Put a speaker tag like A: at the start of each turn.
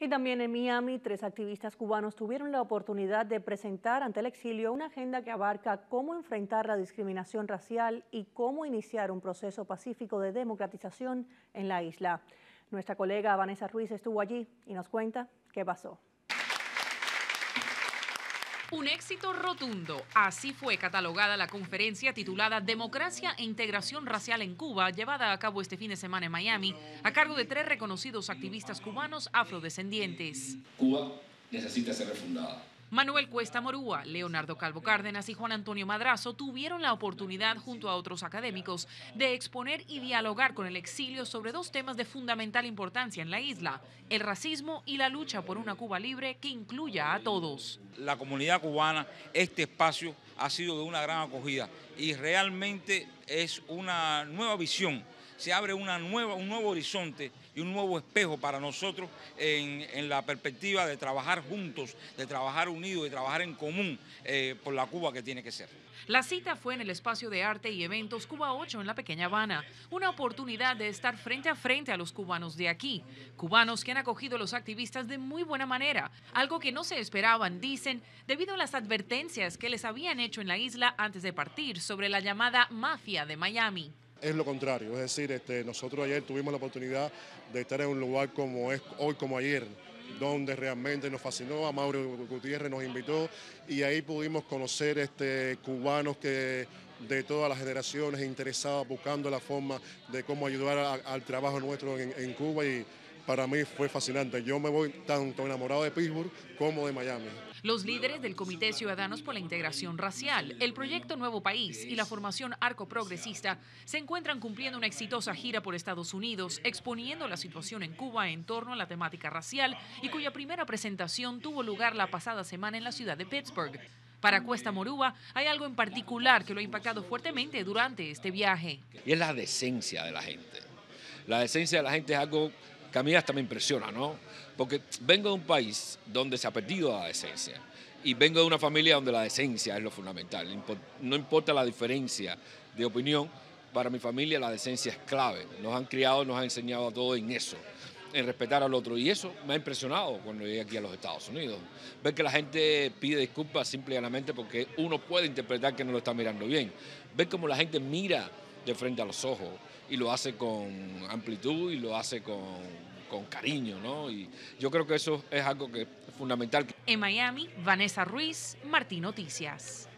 A: Y también en Miami, tres activistas cubanos tuvieron la oportunidad de presentar ante el exilio una agenda que abarca cómo enfrentar la discriminación racial y cómo iniciar un proceso pacífico de democratización en la isla. Nuestra colega Vanessa Ruiz estuvo allí y nos cuenta qué pasó. Un éxito rotundo. Así fue catalogada la conferencia titulada Democracia e Integración Racial en Cuba, llevada a cabo este fin de semana en Miami, a cargo de tres reconocidos activistas cubanos afrodescendientes.
B: Cuba necesita ser refundada
A: Manuel Cuesta Morúa, Leonardo Calvo Cárdenas y Juan Antonio Madrazo tuvieron la oportunidad, junto a otros académicos, de exponer y dialogar con el exilio sobre dos temas de fundamental importancia en la isla, el racismo y la lucha por una Cuba libre que incluya a todos.
C: La comunidad cubana, este espacio ha sido de una gran acogida y realmente es una nueva visión se abre una nueva, un nuevo horizonte y un nuevo espejo para nosotros en, la perspectiva de trabajar juntos, de trabajar unidos, y trabajar en común eh, por la Cuba que tiene que ser.
A: La cita fue en el espacio de arte y eventos Cuba 8 en la Pequeña Habana, una oportunidad de estar frente a frente a los cubanos de aquí, cubanos que han acogido a los activistas de muy buena manera, algo que no se esperaban, dicen, debido a las advertencias que les habían hecho en la isla antes de partir sobre la llamada mafia de Miami
D: es lo contrario. Es decir, este, nosotros ayer tuvimos la oportunidad de estar en un lugar como es hoy como ayer, donde realmente nos fascinó, a Mauro Gutiérrez nos invitó y ahí pudimos conocer este, cubanos que de todas las generaciones interesados buscando la forma de cómo ayudar al trabajo nuestro en, Cuba y para mí fue fascinante. Yo me voy tanto enamorado de Pittsburgh como de Miami.
A: Los líderes del Comité Ciudadanos por la Integración Racial, el Proyecto Nuevo País y la formación Arco Progresista se encuentran cumpliendo una exitosa gira por Estados Unidos, exponiendo la situación en Cuba en torno a la temática racial y cuya primera presentación tuvo lugar la pasada semana en la ciudad de Pittsburgh. Para Cuesta Moruba hay algo en particular que lo ha impactado fuertemente durante este viaje.
B: es la decencia de la gente. La decencia de la gente es algo que a mí hasta me impresiona, ¿no? Porque vengo de un país donde se ha perdido la decencia y vengo de una familia donde la decencia es lo fundamental. No importa la diferencia de opinión, para mi familia la decencia es clave. Nos han criado, nos han enseñado a todos en eso, en respetar al otro. Y eso me ha impresionado cuando llegué aquí a los Estados Unidos. Ver que la gente pide disculpas simplemente porque uno puede interpretar que no lo está mirando bien. Ver cómo la gente mira de frente a los ojos y lo hace con amplitud y lo hace con, cariño, ¿no? Y yo creo que eso es algo que es fundamental.
A: En Miami, Vanessa Ruiz, Martín Noticias.